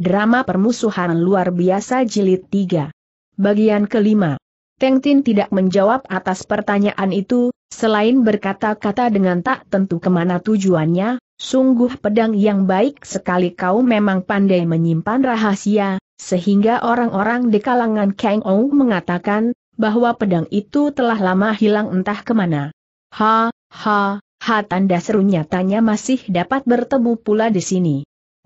Drama Permusuhan Luar Biasa Jilid 3 Bagian kelima Teng Tin tidak menjawab atas pertanyaan itu, selain berkata-kata dengan tak tentu kemana tujuannya, sungguh pedang yang baik sekali kau memang pandai menyimpan rahasia, sehingga orang-orang di kalangan Kang Ou mengatakan, bahwa pedang itu telah lama hilang entah kemana. Ha, ha, ha tanda serunya tanya masih dapat bertemu pula di sini.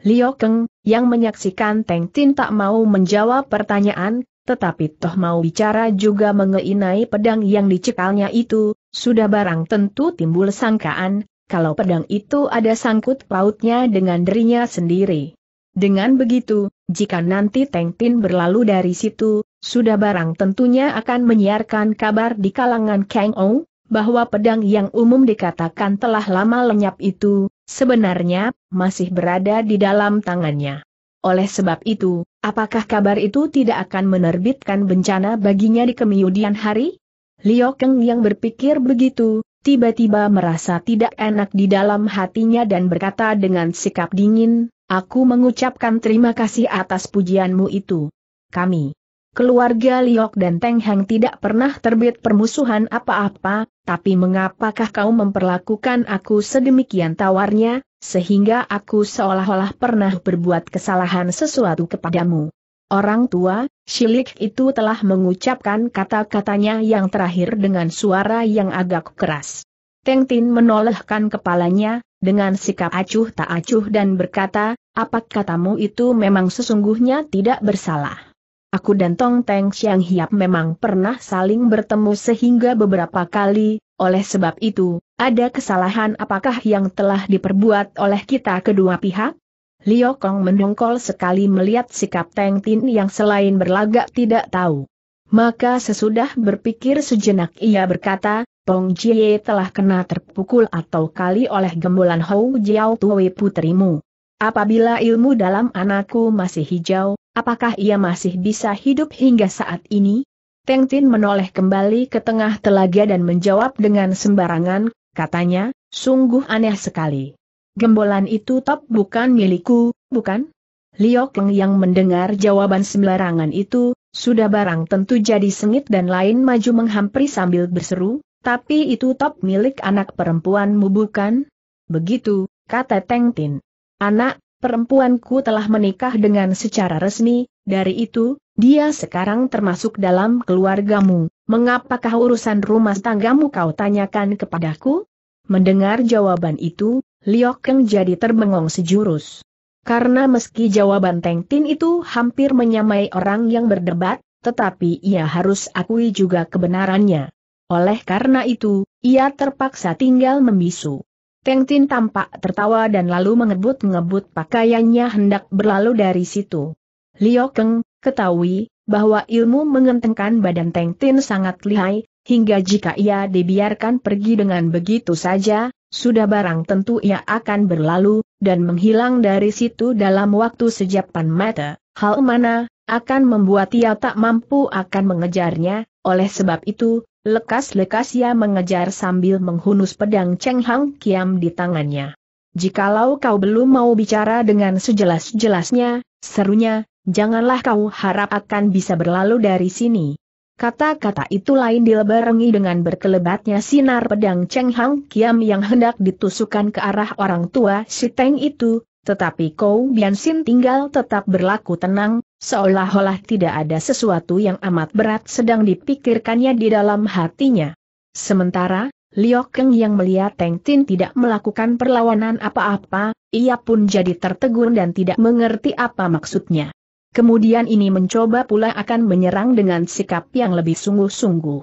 Liu Keng, yang menyaksikan Teng Tin tak mau menjawab pertanyaan, tetapi toh mau bicara juga mengenai pedang yang dicekalnya itu, sudah barang tentu timbul sangkaan, kalau pedang itu ada sangkut pautnya dengan dirinya sendiri. Dengan begitu, jika nanti Teng Tin berlalu dari situ, sudah barang tentunya akan menyiarkan kabar di kalangan Kang Ou, bahwa pedang yang umum dikatakan telah lama lenyap itu, sebenarnya masih berada di dalam tangannya. Oleh sebab itu, apakah kabar itu tidak akan menerbitkan bencana baginya di kemudian hari? Liu Keng yang berpikir begitu, tiba-tiba merasa tidak enak di dalam hatinya dan berkata dengan sikap dingin, Aku mengucapkan terima kasih atas pujianmu itu. Kami Keluarga Liok dan Teng Hang tidak pernah terbit permusuhan apa-apa, tapi mengapakah kau memperlakukan aku sedemikian tawarnya, sehingga aku seolah-olah pernah berbuat kesalahan sesuatu kepadamu. Orang tua, Shilik itu telah mengucapkan kata-katanya yang terakhir dengan suara yang agak keras. Teng Tin menolehkan kepalanya, dengan sikap acuh tak acuh dan berkata, apa katamu itu memang sesungguhnya tidak bersalah. Aku dan Tong Teng Xiang Hiap memang pernah saling bertemu sehingga beberapa kali, oleh sebab itu, ada kesalahan apakah yang telah diperbuat oleh kita kedua pihak? Liu Kong mendongkol sekali melihat sikap Teng Tin yang selain berlagak tidak tahu. Maka sesudah berpikir sejenak ia berkata, Tong Jie telah kena terpukul atau kali oleh gembolan Hou Jiao Tui putrimu. Apabila ilmu dalam anakku masih hijau, Apakah ia masih bisa hidup hingga saat ini? Teng Tin menoleh kembali ke tengah telaga dan menjawab dengan sembarangan, katanya, sungguh aneh sekali. Gembolan itu top bukan milikku, bukan? Liok Keng yang mendengar jawaban sembarangan itu, sudah barang tentu jadi sengit dan lain maju menghampiri sambil berseru, tapi itu top milik anak perempuanmu bukan? Begitu, kata Teng Tin. Anak perempuanku telah menikah dengan secara resmi, dari itu, dia sekarang termasuk dalam keluargamu, mengapakah urusan rumah tanggamu kau tanyakan kepadaku? Mendengar jawaban itu, Liok Keng jadi terbengong sejurus. Karena meski jawaban Teng Tin itu hampir menyamai orang yang berdebat, tetapi ia harus akui juga kebenarannya. Oleh karena itu, ia terpaksa tinggal membisu. Teng Tin tampak tertawa dan lalu mengebut-ngebut pakaiannya hendak berlalu dari situ. Liu Keng, ketahui, bahwa ilmu mengentengkan badan Teng Tin sangat lihai, hingga jika ia dibiarkan pergi dengan begitu saja, sudah barang tentu ia akan berlalu, dan menghilang dari situ dalam waktu sejapan mata. Hal mana, akan membuat ia tak mampu akan mengejarnya, oleh sebab itu, lekas-lekas ia mengejar sambil menghunus pedang Cheng Hang Kiam di tangannya. Jikalau kau belum mau bicara dengan sejelas-jelasnya, serunya, janganlah kau harap akan bisa berlalu dari sini. Kata-kata itu lain dilebarengi dengan berkelebatnya sinar pedang Cheng Hang Kiam yang hendak ditusukkan ke arah orang tua si Teng itu, tetapi Kou Bian Sin tinggal tetap berlaku tenang, seolah-olah tidak ada sesuatu yang amat berat sedang dipikirkannya di dalam hatinya. Sementara, Liu Keng yang melihat Teng Tin tidak melakukan perlawanan apa-apa, ia pun jadi tertegun dan tidak mengerti apa maksudnya. Kemudian ini mencoba pula akan menyerang dengan sikap yang lebih sungguh-sungguh.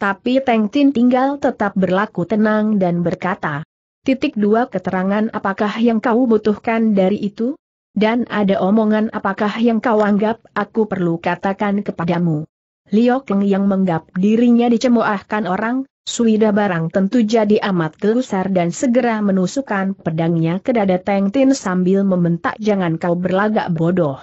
Tapi Teng Tin tinggal tetap berlaku tenang dan berkata, Titik dua keterangan apakah yang kau butuhkan dari itu? Dan ada omongan apakah yang kau anggap aku perlu katakan kepadamu? Liok leng yang menggap dirinya dicemoahkan orang, Suida barang tentu jadi amat gelusar dan segera menusukkan pedangnya ke dada Teng Tin sambil membentak jangan kau berlagak bodoh.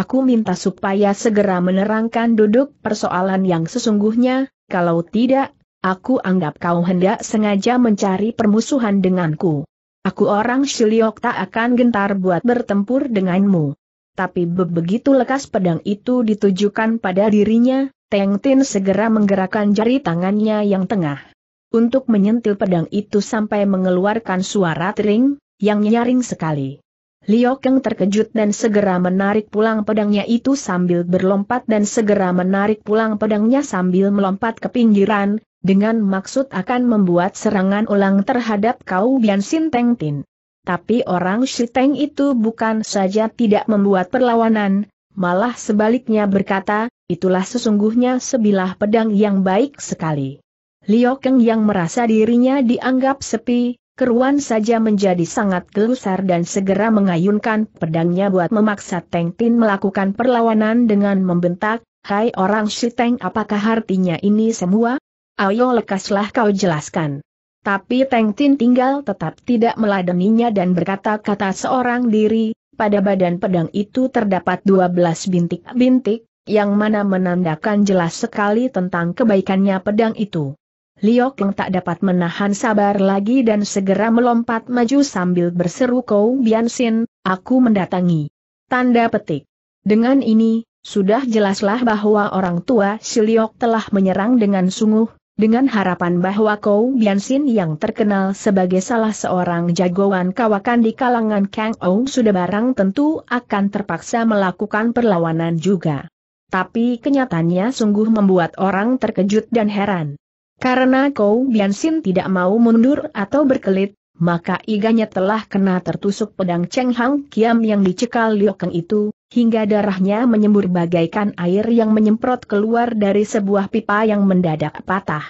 Aku minta supaya segera menerangkan duduk persoalan yang sesungguhnya, kalau tidak, aku anggap kau hendak sengaja mencari permusuhan denganku. Aku orang Shiliok tak akan gentar buat bertempur denganmu. Tapi begitu lekas pedang itu ditujukan pada dirinya, Teng Tin segera menggerakkan jari tangannya yang tengah. Untuk menyentil pedang itu sampai mengeluarkan suara tering, yang nyaring sekali. Liok Keng terkejut dan segera menarik pulang pedangnya itu sambil berlompat dan segera menarik pulang pedangnya sambil melompat ke pinggiran, dengan maksud akan membuat serangan ulang terhadap kau Bian Sin Teng Tin. Tapi orang Shiteng itu bukan saja tidak membuat perlawanan, malah sebaliknya berkata, itulah sesungguhnya sebilah pedang yang baik sekali. Liu Keng yang merasa dirinya dianggap sepi, keruan saja menjadi sangat gelusar dan segera mengayunkan pedangnya buat memaksa Teng Tin melakukan perlawanan dengan membentak, Hai orang Shiteng apakah artinya ini semua? Ayo lekaslah kau jelaskan. Tapi Teng Tin tinggal tetap tidak meladeninya dan berkata-kata seorang diri, pada badan pedang itu terdapat 12 bintik-bintik, yang mana menandakan jelas sekali tentang kebaikannya pedang itu. Liok Leng tak dapat menahan sabar lagi dan segera melompat maju sambil berseru kau Bian aku mendatangi. Tanda petik. Dengan ini, sudah jelaslah bahwa orang tua si Liok telah menyerang dengan sungguh, dengan harapan bahwa Kou Bianxin yang terkenal sebagai salah seorang jagoan kawakan di kalangan Kang Ou sudah barang tentu akan terpaksa melakukan perlawanan juga. Tapi kenyataannya sungguh membuat orang terkejut dan heran. Karena Kou Bianxin tidak mau mundur atau berkelit, maka iganya telah kena tertusuk pedang Cheng Hang Kiam yang dicekal Liu Kang itu, hingga darahnya menyembur bagaikan air yang menyemprot keluar dari sebuah pipa yang mendadak patah.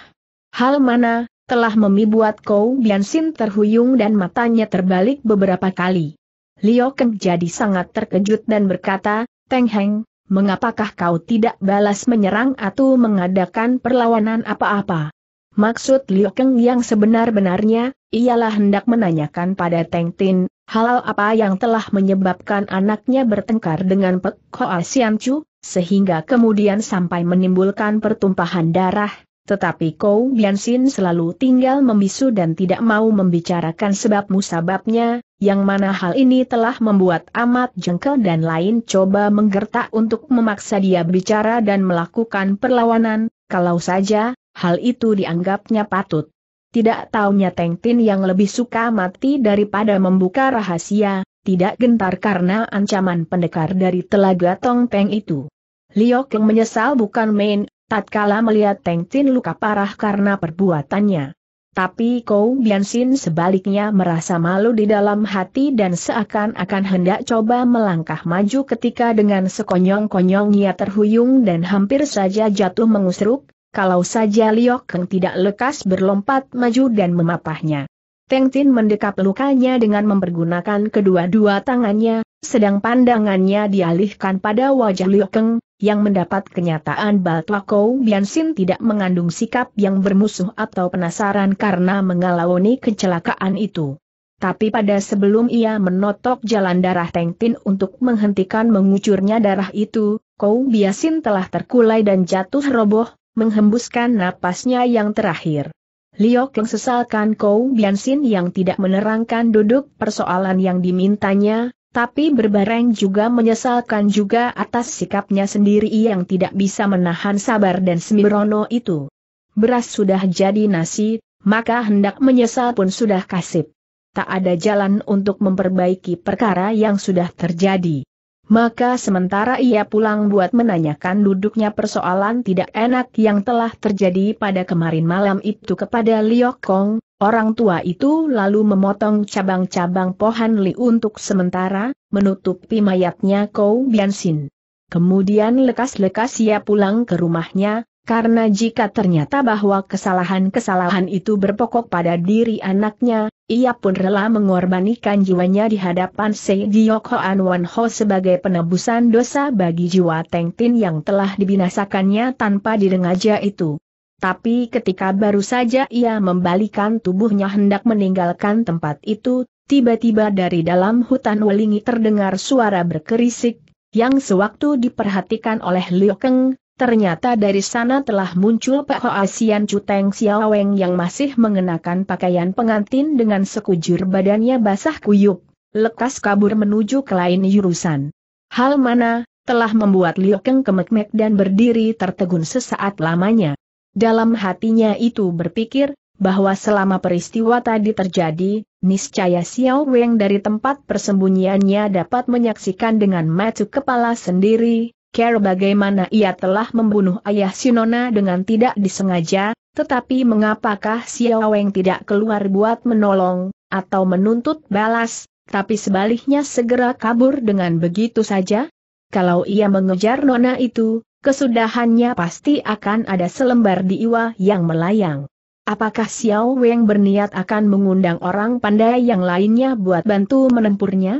Hal mana, telah membuat Kou Biansin terhuyung dan matanya terbalik beberapa kali. Liu Kang jadi sangat terkejut dan berkata, Teng Heng, mengapakah kau tidak balas menyerang atau mengadakan perlawanan apa-apa? Maksud Liu Kang yang sebenar-benarnya, ialah hendak menanyakan pada Teng Tin, Halal apa yang telah menyebabkan anaknya bertengkar dengan Pek Hoa Chu, sehingga kemudian sampai menimbulkan pertumpahan darah, tetapi Kou Bian selalu tinggal membisu dan tidak mau membicarakan sebab musababnya, yang mana hal ini telah membuat amat jengkel dan lain coba menggertak untuk memaksa dia bicara dan melakukan perlawanan, kalau saja, hal itu dianggapnya patut. Tidak taunya Teng Tin yang lebih suka mati daripada membuka rahasia, tidak gentar karena ancaman pendekar dari telaga Tong Peng itu. Liu Keng menyesal bukan main, tatkala melihat Teng Tin luka parah karena perbuatannya. Tapi Kou Xin sebaliknya merasa malu di dalam hati dan seakan-akan hendak coba melangkah maju ketika dengan sekonyong konyong ia terhuyung dan hampir saja jatuh mengusruk, kalau saja Liokeng tidak lekas berlompat maju dan memapahnya. Teng Tin mendekap lukanya dengan mempergunakan kedua-dua tangannya, sedang pandangannya dialihkan pada wajah Liokeng, yang mendapat kenyataan bahwa Bian Biansin tidak mengandung sikap yang bermusuh atau penasaran karena mengalami kecelakaan itu. Tapi pada sebelum ia menotok jalan darah Teng Tin untuk menghentikan mengucurnya darah itu, Kou Biasin telah terkulai dan jatuh roboh, menghembuskan napasnya yang terakhir. Liok Leng sesalkan Kou Biansin yang tidak menerangkan duduk persoalan yang dimintanya, tapi berbareng juga menyesalkan juga atas sikapnya sendiri yang tidak bisa menahan sabar dan semirono itu. Beras sudah jadi nasi, maka hendak menyesal pun sudah kasip. Tak ada jalan untuk memperbaiki perkara yang sudah terjadi. Maka sementara ia pulang buat menanyakan duduknya persoalan tidak enak yang telah terjadi pada kemarin malam itu kepada Liok Kong, orang tua itu lalu memotong cabang-cabang pohon Li untuk sementara, menutupi mayatnya Kou Biansin. Kemudian lekas-lekas ia pulang ke rumahnya, karena jika ternyata bahwa kesalahan-kesalahan itu berpokok pada diri anaknya, ia pun rela mengorbankan jiwanya di hadapan Seidiok Hoan Wan Ho sebagai penebusan dosa bagi jiwa Teng Tin yang telah dibinasakannya tanpa didengaja itu. Tapi ketika baru saja ia membalikan tubuhnya hendak meninggalkan tempat itu, tiba-tiba dari dalam hutan welingi terdengar suara berkerisik, yang sewaktu diperhatikan oleh Liu Keng, Ternyata dari sana telah muncul Pak Hoasian Cuteng Siaweng yang masih mengenakan pakaian pengantin dengan sekujur badannya basah kuyup, lekas kabur menuju ke lain jurusan. Hal mana, telah membuat Liu Keng kemek dan berdiri tertegun sesaat lamanya. Dalam hatinya itu berpikir, bahwa selama peristiwa tadi terjadi, niscaya Xiao Weng dari tempat persembunyiannya dapat menyaksikan dengan mata kepala sendiri, care bagaimana ia telah membunuh ayah Sinona dengan tidak disengaja, tetapi mengapakah Xiao Weng tidak keluar buat menolong, atau menuntut balas, tapi sebaliknya segera kabur dengan begitu saja? Kalau ia mengejar Nona itu, kesudahannya pasti akan ada selembar di Iwa yang melayang. Apakah Xiao Weng berniat akan mengundang orang pandai yang lainnya buat bantu menempurnya?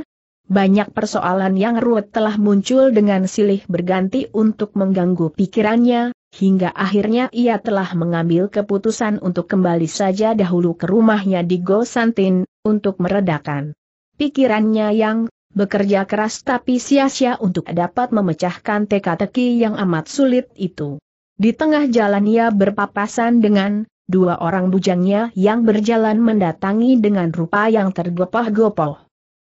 banyak persoalan yang ruwet telah muncul dengan silih berganti untuk mengganggu pikirannya, hingga akhirnya ia telah mengambil keputusan untuk kembali saja dahulu ke rumahnya di Gosantin, untuk meredakan pikirannya yang bekerja keras tapi sia-sia untuk dapat memecahkan teka-teki yang amat sulit itu. Di tengah jalan ia berpapasan dengan dua orang bujangnya yang berjalan mendatangi dengan rupa yang tergopoh-gopoh.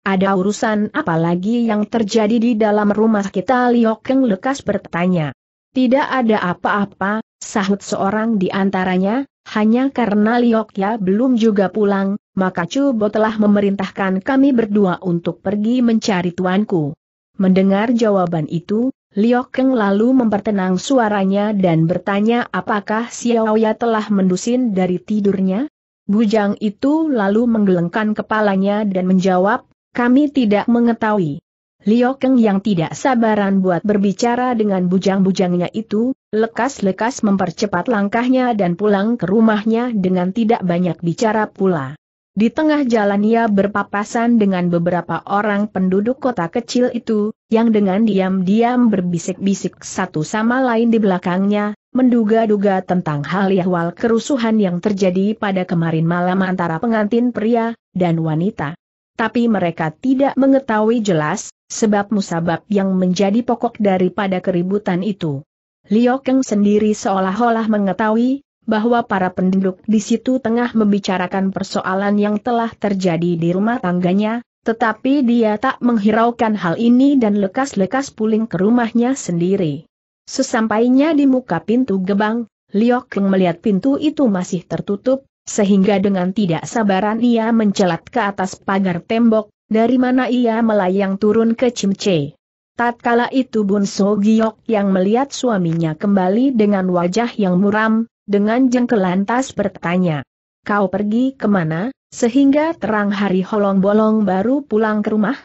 Ada urusan apa lagi yang terjadi di dalam rumah kita? Liokeng lekas bertanya. Tidak ada apa-apa, sahut seorang di antaranya, hanya karena Liokya belum juga pulang, maka Cubo telah memerintahkan kami berdua untuk pergi mencari tuanku. Mendengar jawaban itu, Liokeng lalu mempertenang suaranya dan bertanya apakah Ya telah mendusin dari tidurnya? Bujang itu lalu menggelengkan kepalanya dan menjawab, kami tidak mengetahui. Liu Keng yang tidak sabaran buat berbicara dengan bujang-bujangnya itu, lekas-lekas mempercepat langkahnya dan pulang ke rumahnya dengan tidak banyak bicara pula. Di tengah jalan ia berpapasan dengan beberapa orang penduduk kota kecil itu, yang dengan diam-diam berbisik-bisik satu sama lain di belakangnya, menduga-duga tentang hal ihwal kerusuhan yang terjadi pada kemarin malam antara pengantin pria dan wanita tapi mereka tidak mengetahui jelas, sebab musabab yang menjadi pokok daripada keributan itu. Liu Kang sendiri seolah-olah mengetahui, bahwa para penduduk di situ tengah membicarakan persoalan yang telah terjadi di rumah tangganya, tetapi dia tak menghiraukan hal ini dan lekas-lekas puling ke rumahnya sendiri. Sesampainya di muka pintu gebang, Liok Keng melihat pintu itu masih tertutup, sehingga dengan tidak sabaran ia mencelat ke atas pagar tembok, dari mana ia melayang turun ke Cimce. Tatkala itu Bun So Giok yang melihat suaminya kembali dengan wajah yang muram, dengan jengkel lantas bertanya, Kau pergi kemana, sehingga terang hari holong-bolong baru pulang ke rumah?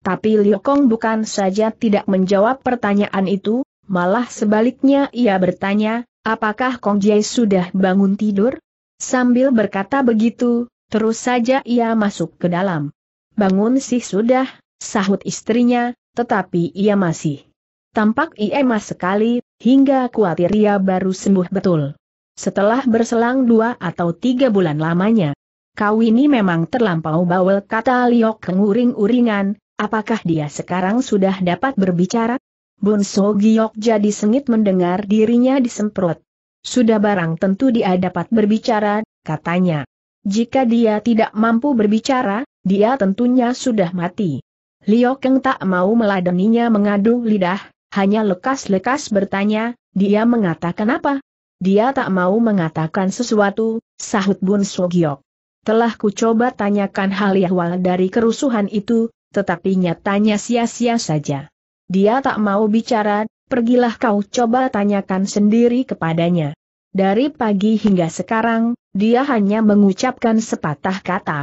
Tapi Liokong bukan saja tidak menjawab pertanyaan itu, malah sebaliknya ia bertanya, apakah Kong Jai sudah bangun tidur? Sambil berkata begitu, terus saja ia masuk ke dalam. Bangun sih sudah, sahut istrinya, tetapi ia masih. Tampak ia emas sekali, hingga kuatir ia baru sembuh betul. Setelah berselang dua atau tiga bulan lamanya. Kau ini memang terlampau bawel kata Liok kenguring-uringan, apakah dia sekarang sudah dapat berbicara? Bun So jadi sengit mendengar dirinya disemprot. Sudah barang tentu dia dapat berbicara, katanya. Jika dia tidak mampu berbicara, dia tentunya sudah mati. Liu Keng tak mau meladeninya mengadu lidah, hanya lekas-lekas bertanya, dia mengatakan apa? Dia tak mau mengatakan sesuatu, sahut Bun Sogyok. Telah ku coba tanyakan hal ihwal dari kerusuhan itu, tetapi nyatanya sia-sia saja. Dia tak mau bicara, pergilah kau coba tanyakan sendiri kepadanya. Dari pagi hingga sekarang, dia hanya mengucapkan sepatah kata.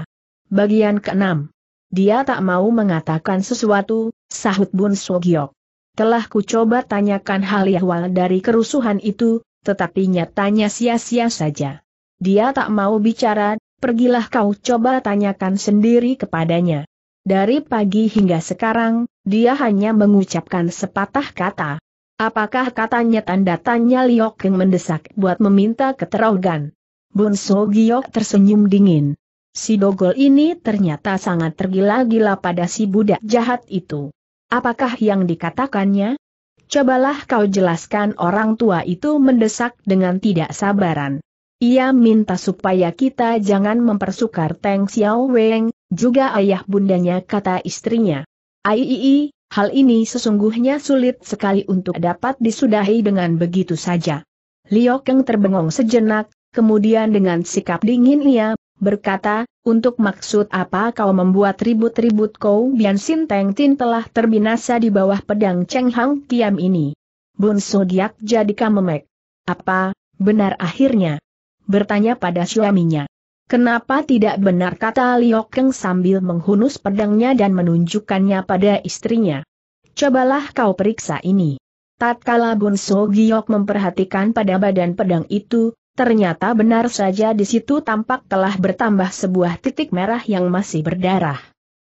Bagian keenam. Dia tak mau mengatakan sesuatu, sahut Bun Sogyok. Telah ku coba tanyakan hal ihwal dari kerusuhan itu, tetapi nyatanya sia-sia saja. Dia tak mau bicara, pergilah kau coba tanyakan sendiri kepadanya. Dari pagi hingga sekarang, dia hanya mengucapkan sepatah kata. Apakah katanya tanda tanya Liok Keng mendesak buat meminta keterogan? Bun So Giok tersenyum dingin. Si Dogol ini ternyata sangat tergila-gila pada si budak jahat itu. Apakah yang dikatakannya? Cobalah kau jelaskan orang tua itu mendesak dengan tidak sabaran. Ia minta supaya kita jangan mempersukar Teng Xiao Weng, juga ayah bundanya kata istrinya. Aiii, Hal ini sesungguhnya sulit sekali untuk dapat disudahi dengan begitu saja. Liu Kang terbengong sejenak, kemudian dengan sikap dingin ia berkata, untuk maksud apa kau membuat ribut-ribut kau Bian Sin Teng Tin telah terbinasa di bawah pedang Cheng Hang Kiam ini. Bun Sodiak jadi kamemek. Apa, benar akhirnya? Bertanya pada suaminya. Kenapa tidak benar kata Liokeng sambil menghunus pedangnya dan menunjukkannya pada istrinya. Cobalah kau periksa ini. Tatkala Bun So Giok memperhatikan pada badan pedang itu, ternyata benar saja di situ tampak telah bertambah sebuah titik merah yang masih berdarah.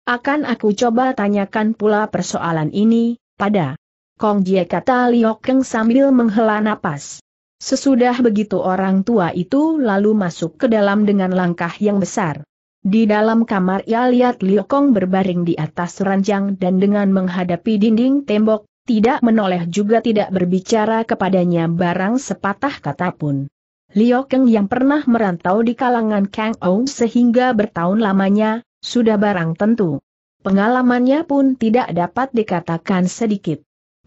Akan aku coba tanyakan pula persoalan ini, pada Kong Jie kata Liokeng sambil menghela napas. Sesudah begitu orang tua itu lalu masuk ke dalam dengan langkah yang besar. Di dalam kamar ia lihat Liu Kong berbaring di atas ranjang dan dengan menghadapi dinding tembok, tidak menoleh juga tidak berbicara kepadanya barang sepatah kata pun. Liu Kong yang pernah merantau di kalangan Kang Ou sehingga bertahun lamanya, sudah barang tentu. Pengalamannya pun tidak dapat dikatakan sedikit.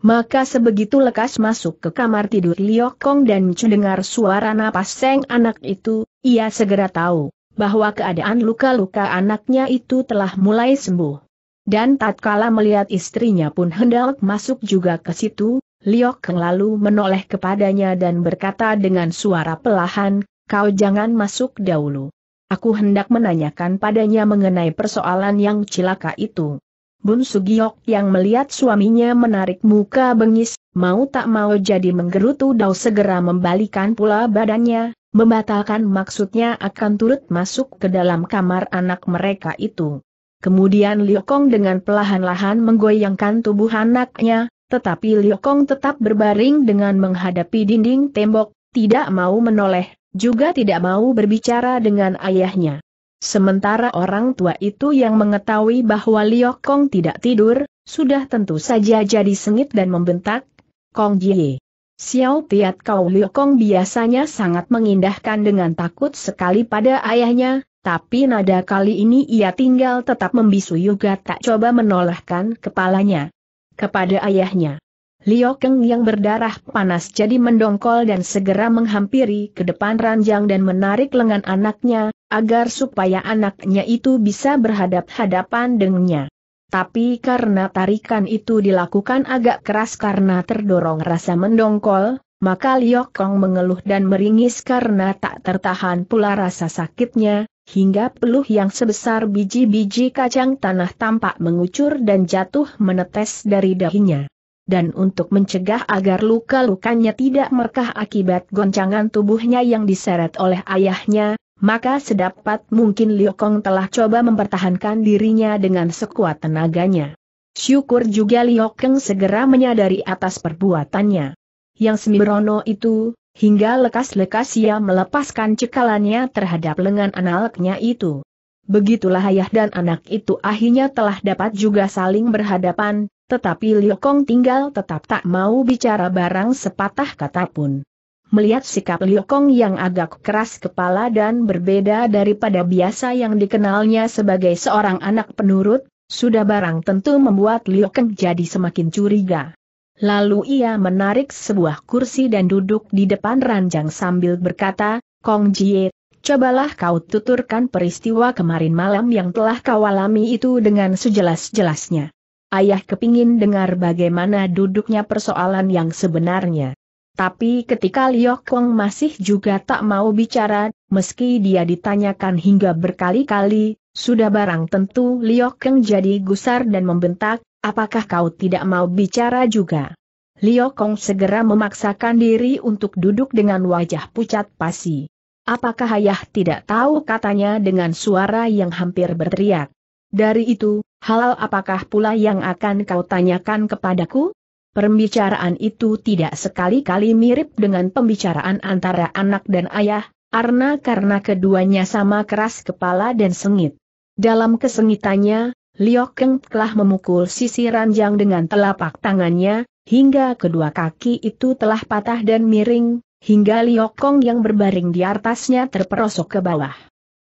Maka sebegitu lekas masuk ke kamar tidur Liok Kong dan mendengar suara napas seng anak itu, ia segera tahu bahwa keadaan luka-luka anaknya itu telah mulai sembuh. Dan tatkala melihat istrinya pun hendak masuk juga ke situ, Liok Kong lalu menoleh kepadanya dan berkata dengan suara pelahan, kau jangan masuk dahulu. Aku hendak menanyakan padanya mengenai persoalan yang cilaka itu. Bun Sugiok yang melihat suaminya menarik muka bengis, mau tak mau jadi menggerutu dau segera membalikan pula badannya, membatalkan maksudnya akan turut masuk ke dalam kamar anak mereka itu. Kemudian Liokong dengan pelahan lahan menggoyangkan tubuh anaknya, tetapi Liokong tetap berbaring dengan menghadapi dinding tembok, tidak mau menoleh, juga tidak mau berbicara dengan ayahnya. Sementara orang tua itu yang mengetahui bahwa Liok Kong tidak tidur, sudah tentu saja jadi sengit dan membentak, Kong Jie. Xiao Tiat Kau Liok Kong biasanya sangat mengindahkan dengan takut sekali pada ayahnya, tapi nada kali ini ia tinggal tetap membisu juga tak coba menolakkan kepalanya kepada ayahnya. Liu Kong yang berdarah panas jadi mendongkol dan segera menghampiri ke depan ranjang dan menarik lengan anaknya, agar supaya anaknya itu bisa berhadap-hadapan dengannya. Tapi karena tarikan itu dilakukan agak keras karena terdorong rasa mendongkol, maka Liok Kong mengeluh dan meringis karena tak tertahan pula rasa sakitnya, hingga peluh yang sebesar biji-biji kacang tanah tampak mengucur dan jatuh menetes dari dahinya. Dan untuk mencegah agar luka-lukanya tidak merkah akibat goncangan tubuhnya yang diseret oleh ayahnya, maka sedapat mungkin Liokong telah coba mempertahankan dirinya dengan sekuat tenaganya. Syukur juga Liokong segera menyadari atas perbuatannya. Yang Semirono itu, hingga lekas-lekas ia melepaskan cekalannya terhadap lengan anaknya itu. Begitulah ayah dan anak itu akhirnya telah dapat juga saling berhadapan, tetapi Liokong tinggal tetap tak mau bicara barang sepatah kata pun melihat sikap Liokong yang agak keras kepala dan berbeda daripada biasa yang dikenalnya sebagai seorang anak penurut, sudah barang tentu membuat Liokong jadi semakin curiga. Lalu ia menarik sebuah kursi dan duduk di depan ranjang sambil berkata, Kong Jie, cobalah kau tuturkan peristiwa kemarin malam yang telah kau alami itu dengan sejelas-jelasnya. Ayah kepingin dengar bagaimana duduknya persoalan yang sebenarnya. Tapi ketika Liok Kong masih juga tak mau bicara, meski dia ditanyakan hingga berkali-kali, sudah barang tentu Liok Kong jadi gusar dan membentak, apakah kau tidak mau bicara juga? Liok Kong segera memaksakan diri untuk duduk dengan wajah pucat pasi. Apakah ayah tidak tahu katanya dengan suara yang hampir berteriak. Dari itu, halal apakah pula yang akan kau tanyakan kepadaku? Pembicaraan itu tidak sekali-kali mirip dengan pembicaraan antara anak dan ayah, Arna karena keduanya sama keras kepala dan sengit. Dalam kesengitannya, Liu Keng telah memukul sisi ranjang dengan telapak tangannya, hingga kedua kaki itu telah patah dan miring, hingga Liu Kong yang berbaring di atasnya terperosok ke bawah.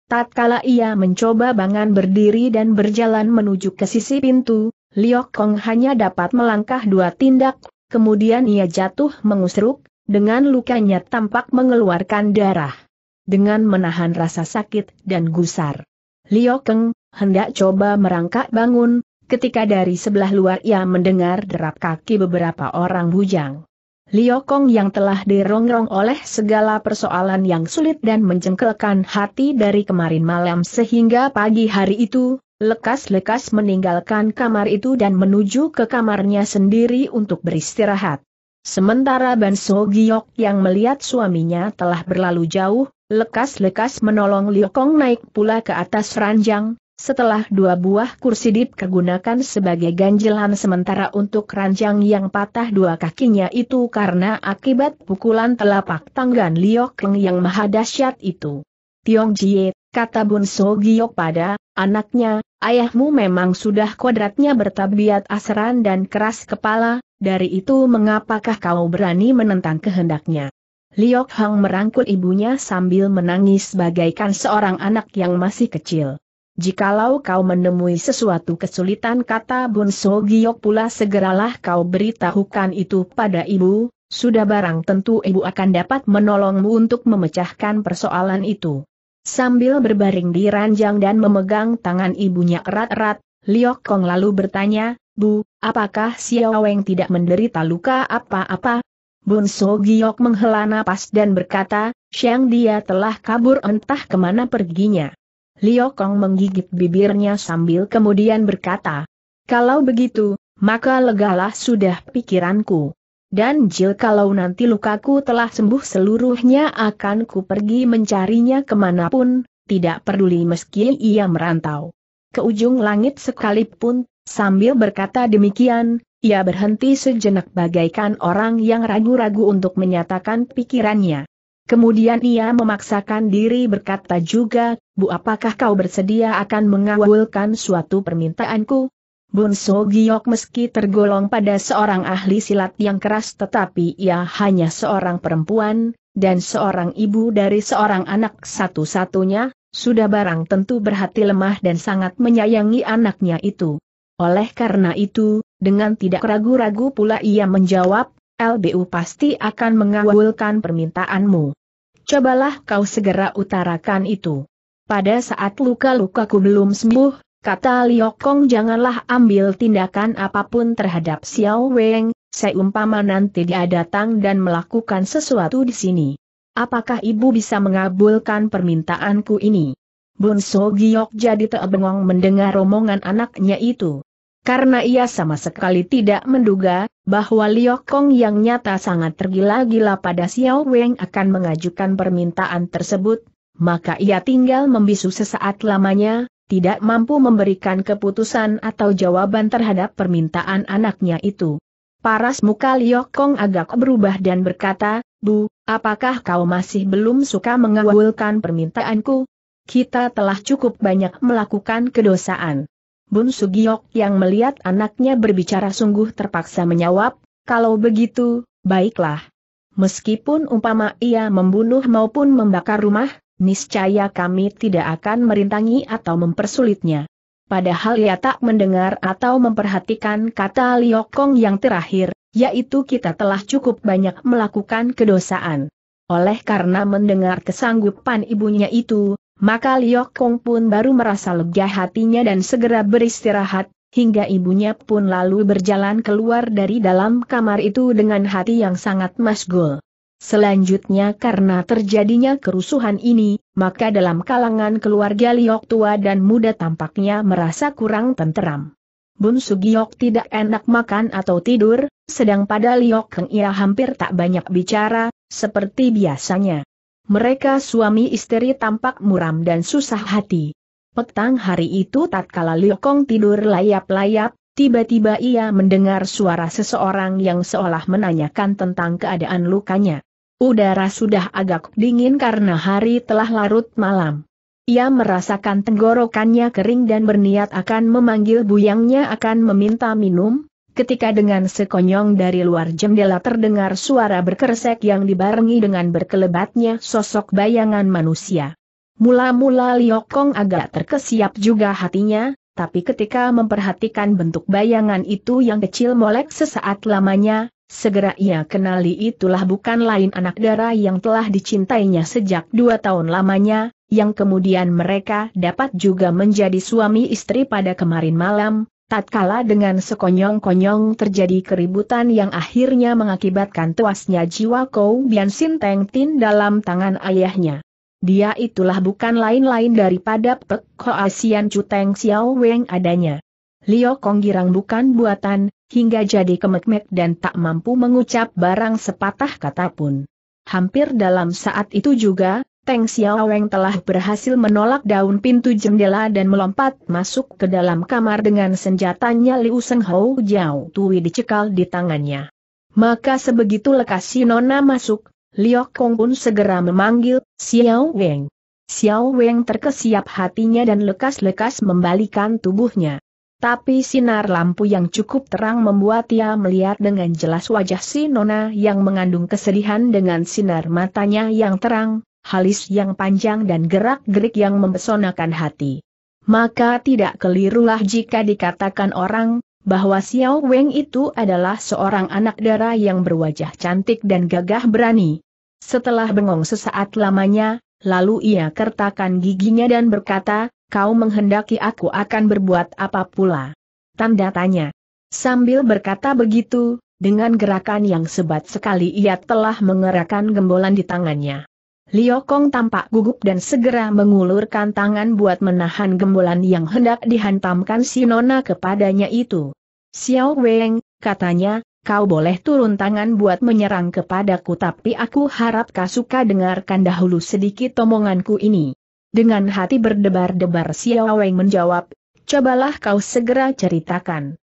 Tatkala ia mencoba bangan berdiri dan berjalan menuju ke sisi pintu, Liok Kong hanya dapat melangkah dua tindak, kemudian ia jatuh mengusruk, dengan lukanya tampak mengeluarkan darah. Dengan menahan rasa sakit dan gusar. Liok Kong, hendak coba merangkak bangun, ketika dari sebelah luar ia mendengar derap kaki beberapa orang bujang. Liok Kong yang telah dirongrong oleh segala persoalan yang sulit dan mencengkelkan hati dari kemarin malam sehingga pagi hari itu, lekas-lekas meninggalkan kamar itu dan menuju ke kamarnya sendiri untuk beristirahat. Sementara Banso Giok yang melihat suaminya telah berlalu jauh, lekas-lekas menolong Liokong naik pula ke atas ranjang, setelah dua buah kursi dipergunakan sebagai ganjelan sementara untuk ranjang yang patah dua kakinya itu karena akibat pukulan telapak tangan Liokong yang maha dahsyat itu. Tiong Jie, kata Bun So Giok pada Anaknya, ayahmu memang sudah kodratnya bertabiat asaran dan keras kepala, dari itu mengapakah kau berani menentang kehendaknya? Liok Hang merangkul ibunya sambil menangis bagaikan seorang anak yang masih kecil. Jikalau kau menemui sesuatu kesulitan kata Bun So Giok pula segeralah kau beritahukan itu pada ibu, sudah barang tentu ibu akan dapat menolongmu untuk memecahkan persoalan itu. Sambil berbaring di ranjang dan memegang tangan ibunya erat-erat, Liok Kong lalu bertanya, Bu, apakah Xiao Weng tidak menderita luka apa-apa? Bun So Giok menghela napas dan berkata, Siang dia telah kabur entah kemana perginya. Liok Kong menggigit bibirnya sambil kemudian berkata, Kalau begitu, maka legalah sudah pikiranku. Dan Jil kalau nanti lukaku telah sembuh seluruhnya akan ku pergi mencarinya kemanapun, tidak peduli meski ia merantau. Ke ujung langit sekalipun, sambil berkata demikian, ia berhenti sejenak bagaikan orang yang ragu-ragu untuk menyatakan pikirannya. Kemudian ia memaksakan diri berkata juga, Bu apakah kau bersedia akan mengawulkan suatu permintaanku? Bun So Giok meski tergolong pada seorang ahli silat yang keras tetapi ia hanya seorang perempuan, dan seorang ibu dari seorang anak satu-satunya, sudah barang tentu berhati lemah dan sangat menyayangi anaknya itu. Oleh karena itu, dengan tidak ragu-ragu pula ia menjawab, LBU pasti akan mengawulkan permintaanmu. Cobalah kau segera utarakan itu. Pada saat luka-lukaku belum sembuh, Kata Liokong janganlah ambil tindakan apapun terhadap Xiao Weng, seumpama nanti dia datang dan melakukan sesuatu di sini. Apakah ibu bisa mengabulkan permintaanku ini? Bun So Giok jadi terbengong mendengar omongan anaknya itu. Karena ia sama sekali tidak menduga, bahwa Liokong yang nyata sangat tergila-gila pada Xiao Weng akan mengajukan permintaan tersebut, maka ia tinggal membisu sesaat lamanya, tidak mampu memberikan keputusan atau jawaban terhadap permintaan anaknya itu. Paras muka Liok agak berubah dan berkata, Bu, apakah kau masih belum suka mengawulkan permintaanku? Kita telah cukup banyak melakukan kedosaan. Bun Sugiok yang melihat anaknya berbicara sungguh terpaksa menjawab, kalau begitu, baiklah. Meskipun umpama ia membunuh maupun membakar rumah, niscaya kami tidak akan merintangi atau mempersulitnya. Padahal ia tak mendengar atau memperhatikan kata Liokong yang terakhir, yaitu kita telah cukup banyak melakukan kedosaan. Oleh karena mendengar kesanggupan ibunya itu, maka Liokong pun baru merasa lega hatinya dan segera beristirahat, hingga ibunya pun lalu berjalan keluar dari dalam kamar itu dengan hati yang sangat masgul. Selanjutnya karena terjadinya kerusuhan ini, maka dalam kalangan keluarga Liok tua dan muda tampaknya merasa kurang tenteram. Bun Sugiok tidak enak makan atau tidur, sedang pada Liok Heng ia hampir tak banyak bicara, seperti biasanya. Mereka suami istri tampak muram dan susah hati. Petang hari itu tatkala Liok Kong tidur layap-layap, Tiba-tiba ia mendengar suara seseorang yang seolah menanyakan tentang keadaan lukanya. Udara sudah agak dingin karena hari telah larut malam. Ia merasakan tenggorokannya kering dan berniat akan memanggil buyangnya akan meminta minum, ketika dengan sekonyong dari luar jendela terdengar suara berkersek yang dibarengi dengan berkelebatnya sosok bayangan manusia. Mula-mula Liokong agak terkesiap juga hatinya, tapi ketika memperhatikan bentuk bayangan itu yang kecil molek sesaat lamanya, Segera ia kenali itulah bukan lain anak dara yang telah dicintainya sejak dua tahun lamanya, yang kemudian mereka dapat juga menjadi suami istri pada kemarin malam, tatkala dengan sekonyong-konyong terjadi keributan yang akhirnya mengakibatkan tuasnya jiwa Kou Bian Sin Teng Tin dalam tangan ayahnya. Dia itulah bukan lain-lain daripada Pek Hoa Sian Chu Xiao Weng adanya. Liu Kong Girang bukan buatan, hingga jadi kemek-mek dan tak mampu mengucap barang sepatah kata pun. Hampir dalam saat itu juga, Teng Xiaoweng telah berhasil menolak daun pintu jendela dan melompat masuk ke dalam kamar dengan senjatanya Liu Seng Hou Jiao Tui dicekal di tangannya. Maka sebegitu lekas si Nona masuk, Liok Kong pun segera memanggil, Xiao Weng. Xiao Weng terkesiap hatinya dan lekas-lekas membalikan tubuhnya. Tapi sinar lampu yang cukup terang membuat ia melihat dengan jelas wajah si Nona yang mengandung kesedihan dengan sinar matanya yang terang, halis yang panjang dan gerak-gerik yang mempesonakan hati. Maka tidak kelirulah jika dikatakan orang, bahwa Xiao Weng itu adalah seorang anak dara yang berwajah cantik dan gagah berani. Setelah bengong sesaat lamanya, lalu ia kertakan giginya dan berkata, kau menghendaki aku akan berbuat apa pula? Tanda tanya. Sambil berkata begitu, dengan gerakan yang sebat sekali ia telah mengerahkan gembolan di tangannya. Liu Kong tampak gugup dan segera mengulurkan tangan buat menahan gembolan yang hendak dihantamkan si Nona kepadanya itu. Xiao Weng, katanya, kau boleh turun tangan buat menyerang kepadaku tapi aku harap kau suka dengarkan dahulu sedikit omonganku ini. Dengan hati berdebar-debar Xiao Wei menjawab, cobalah kau segera ceritakan.